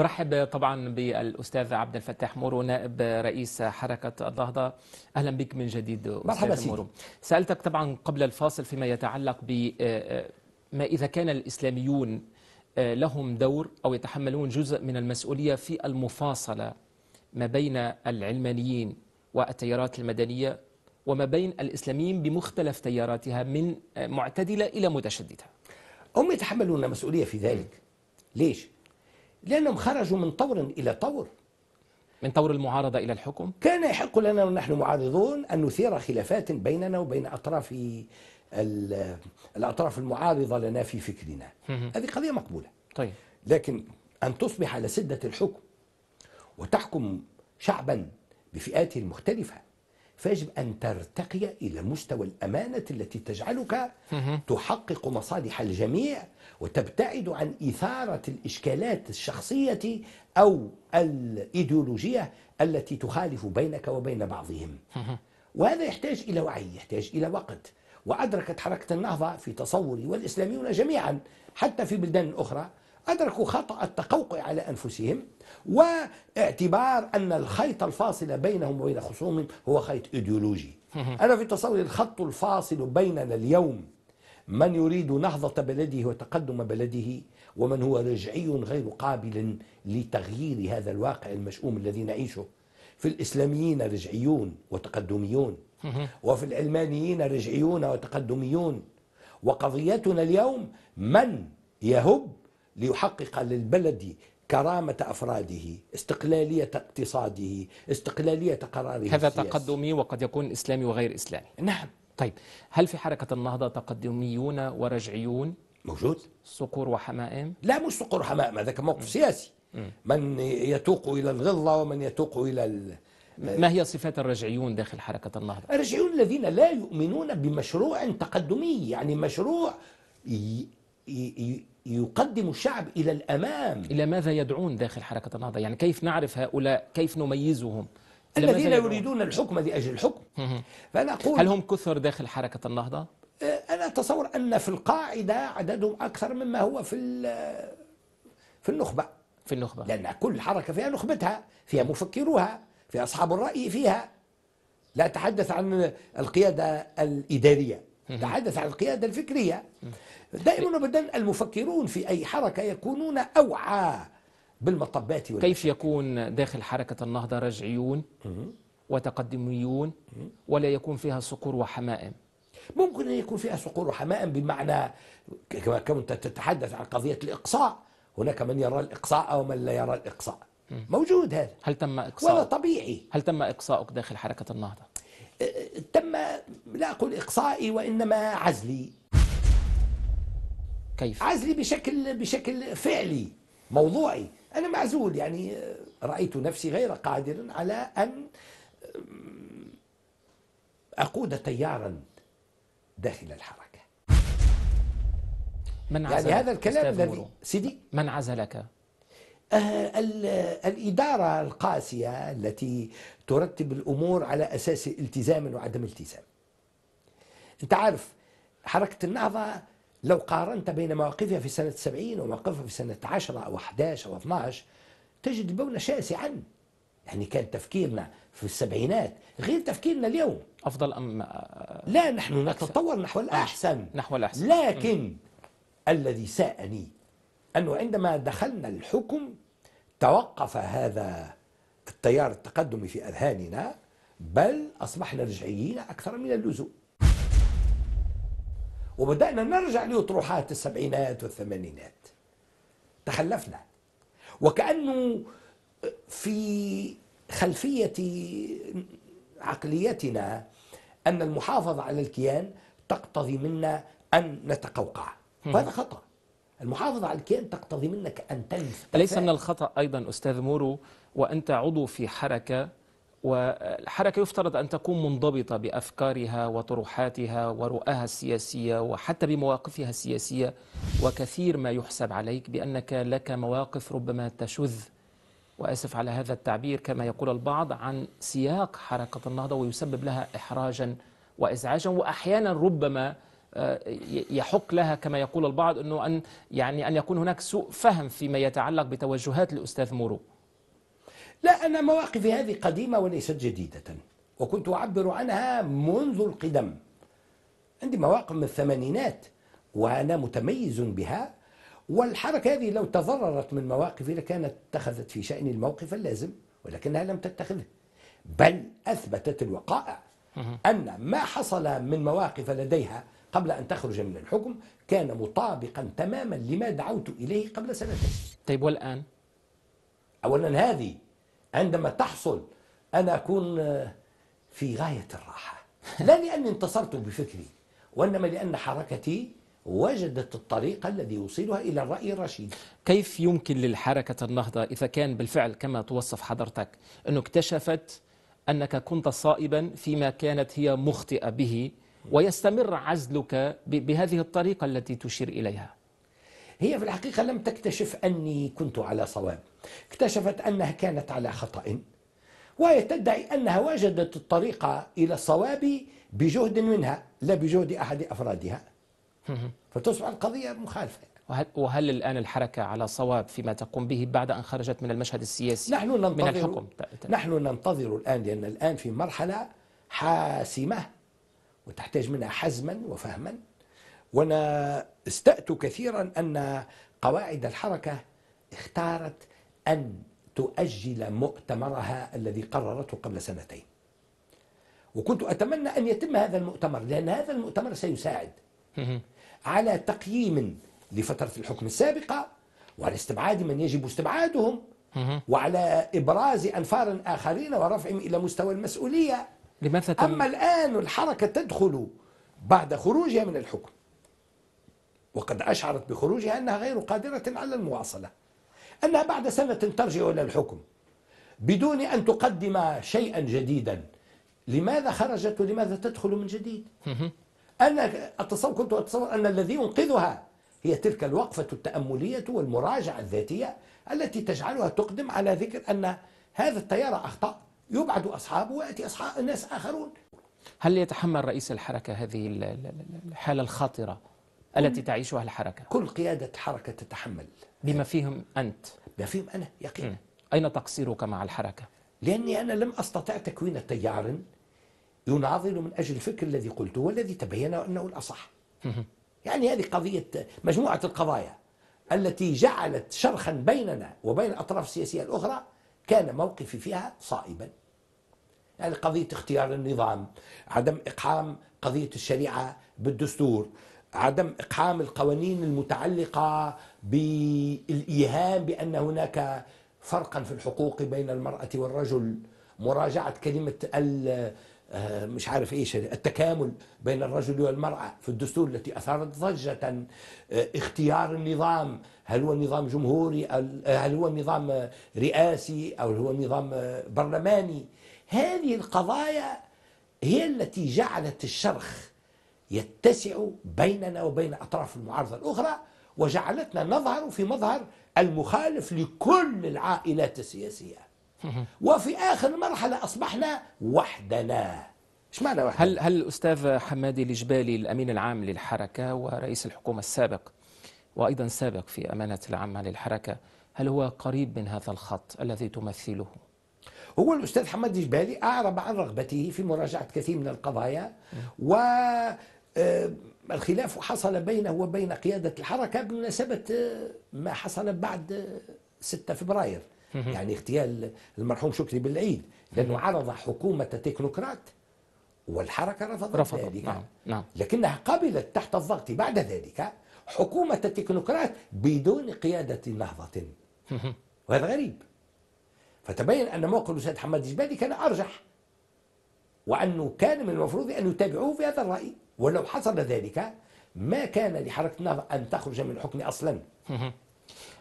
نرحب طبعا بالاستاذ عبد الفتاح مورو نائب رئيس حركه النهضه اهلا بك من جديد مرحبا استاذ مورو سالتك طبعا قبل الفاصل فيما يتعلق ب آه، آه، ما اذا كان الاسلاميون آه، لهم دور او يتحملون جزء من المسؤوليه في المفاصله ما بين العلمانيين والتيارات المدنيه وما بين الاسلاميين بمختلف تياراتها من معتدله الى متشدده هم يتحملون مسؤوليه في ذلك ليش لأنهم خرجوا من طور إلى طور من طور المعارضة إلى الحكم؟ كان يحق لنا ونحن معارضون أن نثير خلافات بيننا وبين أطراف الأطراف المعارضة لنا في فكرنا هذه قضية مقبولة طيب لكن أن تصبح على سدة الحكم وتحكم شعبا بفئاته المختلفة فيجب أن ترتقي إلى مستوى الأمانة التي تجعلك تحقق مصالح الجميع وتبتعد عن إثارة الإشكالات الشخصية أو الإيديولوجية التي تخالف بينك وبين بعضهم وهذا يحتاج إلى وعي يحتاج إلى وقت وأدركت حركة النهضة في تصوري والإسلاميون جميعا حتى في بلدان أخرى أدركوا خطأ التقوقع على أنفسهم واعتبار أن الخيط الفاصل بينهم وبين خصومهم هو خيط إيديولوجي أنا في تصوري الخط الفاصل بيننا اليوم من يريد نهضة بلده وتقدم بلده ومن هو رجعي غير قابل لتغيير هذا الواقع المشؤوم الذي نعيشه في الإسلاميين رجعيون وتقدميون وفي العلمانيين رجعيون وتقدميون وقضيتنا اليوم من يهب ليحقق للبلد كرامة أفراده استقلالية اقتصاده استقلالية قراره هذا تقدمي وقد يكون إسلامي وغير إسلامي نعم طيب هل في حركة النهضة تقدميون ورجعيون؟ موجود صقور وحمائم؟ لا مش صقور وحمائم هذا كان موقف سياسي من يتوق إلى الغلة ومن يتوق إلى ال... ما هي صفات الرجعيون داخل حركة النهضة؟ الرجعيون الذين لا يؤمنون بمشروع تقدمي يعني مشروع ي... ي... يقدم الشعب إلى الأمام إلى ماذا يدعون داخل حركة النهضة؟ يعني كيف نعرف هؤلاء؟ كيف نميزهم؟ الذين يريدون الحكم لأجل الحكم فأنا أقول هل هم كثر داخل حركة النهضة؟ آه، أنا أتصور أن في القاعدة عددهم أكثر مما هو في في النخبة في النخبة لأن كل حركة فيها نخبتها فيها مفكروها فيها أصحاب الرأي فيها لا أتحدث عن القيادة الإدارية تحدث عن القيادة الفكرية دائما وابدا المفكرون في أي حركة يكونون أوعى بالمطبات كيف يكون داخل حركة النهضة رجعيون وتقدميون ولا يكون فيها صقور وحمائم ممكن أن يكون فيها صقور وحمائم بمعنى كما كنت تتحدث عن قضية الإقصاء هناك من يرى الإقصاء ومن لا يرى الإقصاء موجود هذا هل تم إقصاء ولا طبيعي هل تم إقصاؤك داخل حركة النهضة تم لا أقول إقصائي وإنما عزلي كيف عزلي بشكل بشكل فعلي موضوعي أنا معزول يعني آه، رأيت نفسي غير قادر على أن أقود تيارا داخل الحركة من عزلك يعني هذا الكلام الذي سيدي من عزلك؟ آه، الإدارة القاسية التي ترتب الأمور على أساس التزام وعدم التزام أنت عارف حركة النهضة لو قارنت بين مواقفها في سنة 70 ومواقفها في سنة 10 أو 11 أو 12 تجد بونا شاسعا يعني. يعني كان تفكيرنا في السبعينات غير تفكيرنا اليوم أفضل أم لا نحن نتطور نحو الأحسن نحو الأحسن لكن م. الذي ساءني أنه عندما دخلنا الحكم توقف هذا التيار التقدمي في أذهاننا بل أصبحنا رجعيين أكثر من اللزوم وبدأنا نرجع لأطروحات السبعينات والثمانينات تخلفنا وكأنه في خلفية عقليتنا أن المحافظة على الكيان تقتضي منا أن نتقوقع وهذا خطأ المحافظة على الكيان تقتضي منك أن تنفع أليس من الخطأ أيضا أستاذ مورو وأنت عضو في حركة والحركة يفترض أن تكون منضبطة بأفكارها وطروحاتها ورؤاها السياسية وحتى بمواقفها السياسية وكثير ما يحسب عليك بأنك لك مواقف ربما تشذ وأسف على هذا التعبير كما يقول البعض عن سياق حركة النهضة ويسبب لها إحراجا وإزعاجا وأحيانا ربما آه، يحق لها كما يقول البعض أنه أن يعني أن يكون هناك سوء فهم فيما يتعلق بتوجهات الأستاذ مورو لا أنا مواقفي هذه قديمة وليست جديدة وكنت أعبر عنها منذ القدم عندي مواقف من الثمانينات وأنا متميز بها والحركة هذه لو تضررت من مواقفي لكانت اتخذت في شأن الموقف اللازم ولكنها لم تتخذه بل أثبتت الوقائع أن ما حصل من مواقف لديها قبل أن تخرج من الحكم كان مطابقا تماما لما دعوت إليه قبل سنتين طيب والآن؟ أولا هذه عندما تحصل أنا أكون آه، في غاية الراحة لا لأني انتصرت بفكري وإنما لأن حركتي وجدت الطريق الذي يوصلها إلى الرأي الرشيد كيف يمكن للحركة النهضة إذا كان بالفعل كما توصف حضرتك أنه اكتشفت أنك كنت صائبا فيما كانت هي مخطئة به ويستمر عزلك بهذه الطريقة التي تشير إليها هي في الحقيقة لم تكتشف أني كنت على صواب اكتشفت أنها كانت على خطأ وهي تدعي أنها وجدت الطريقة إلى الصواب بجهد منها لا بجهد أحد أفرادها فتصبح القضية مخالفة وهل, وهل الآن الحركة على صواب فيما تقوم به بعد أن خرجت من المشهد السياسي نحن ننتظر من الحكم نحن ننتظر الآن لأن الآن في مرحلة حاسمة وتحتاج منها حزما وفهما وانا استأت كثيرا ان قواعد الحركه اختارت ان تؤجل مؤتمرها الذي قررته قبل سنتين وكنت اتمنى ان يتم هذا المؤتمر لان هذا المؤتمر سيساعد على تقييم لفتره الحكم السابقه وعلى استبعاد من يجب استبعادهم وعلى ابراز انفار اخرين ورفعهم الى مستوى المسؤوليه لماذا اما الان الحركه تدخل بعد خروجها من الحكم وقد أشعرت بخروجها أنها غير قادرة على المواصلة أنها بعد سنة ترجع إلى الحكم بدون أن تقدم شيئا جديدا لماذا خرجت ولماذا تدخل من جديد أنا أتصور كنت أتصور أن الذي ينقذها هي تلك الوقفة التأملية والمراجعة الذاتية التي تجعلها تقدم على ذكر أن هذا التيار أخطأ يبعد أصحابه ويأتي أصحاب ناس آخرون هل يتحمل رئيس الحركة هذه الحالة الخطرة التي تعيشها الحركة كل قيادة حركة تتحمل بما فيهم أنت بما فيهم أنا يقينا أين تقصيرك مع الحركة؟ لأني أنا لم أستطع تكوين تيار يناضل من أجل الفكر الذي قلته والذي تبين أنه الأصح يعني هذه قضية مجموعة القضايا التي جعلت شرخا بيننا وبين الأطراف السياسية الأخرى كان موقفي فيها صائبا يعني قضية اختيار النظام عدم إقحام قضية الشريعة بالدستور عدم إقحام القوانين المتعلقة بالإيهام بأن هناك فرقا في الحقوق بين المرأة والرجل مراجعة كلمة ال آه، مش عارف ايش التكامل بين الرجل والمرأة في الدستور التي أثارت ضجة آه، اختيار النظام هل هو نظام جمهوري آه، هل هو نظام رئاسي أو هو نظام برلماني هذه القضايا هي التي جعلت الشرخ يتسع بيننا وبين أطراف المعارضة الأخرى وجعلتنا نظهر في مظهر المخالف لكل العائلات السياسية وفي آخر مرحلة أصبحنا وحدنا ايش معنى وحدنا؟ هل هل الاستاذ حمادي الجبالي الامين العام للحركه ورئيس الحكومه السابق وايضا سابق في امانه العامه للحركه هل هو قريب من هذا الخط الذي تمثله؟ هو الأستاذ حمادي الجبالي أعرب عن رغبته في مراجعة كثير من القضايا و آه، الخلاف حصل بينه وبين قيادة الحركة بمناسبة آه، ما حصل بعد 6 آه، فبراير يعني اغتيال المرحوم شكري بالعيد لأنه عرض حكومة تكنوقراط والحركة رفضت, رفضت ذلك نعم. نعم. لكنها قبلت تحت الضغط بعد ذلك حكومة تكنوقراط بدون قيادة نهضة وهذا غريب فتبين أن موقف الأستاذ حماد الجبالي كان أرجح وأنه كان من المفروض أن يتابعوه في هذا الرأي ولو حصل ذلك ما كان لحركة النهضة أن تخرج من الحكم أصلا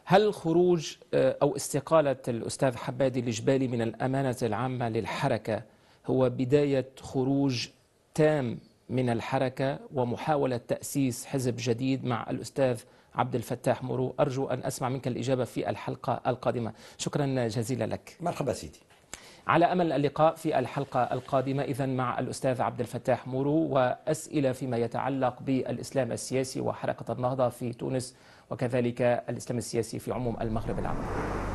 هل خروج آه، أو استقالة الأستاذ حبادي الجبالي من الأمانة العامة للحركة هو بداية خروج تام من الحركة ومحاولة تأسيس حزب جديد مع الأستاذ عبد الفتاح مرو أرجو أن أسمع منك الإجابة في الحلقة القادمة شكرا جزيلا لك مرحبا سيدي على أمل اللقاء في الحلقة القادمة إذا مع الأستاذ عبد الفتاح مورو وأسئلة فيما يتعلق بالإسلام السياسي وحركة النهضة في تونس وكذلك الإسلام السياسي في عموم المغرب العربي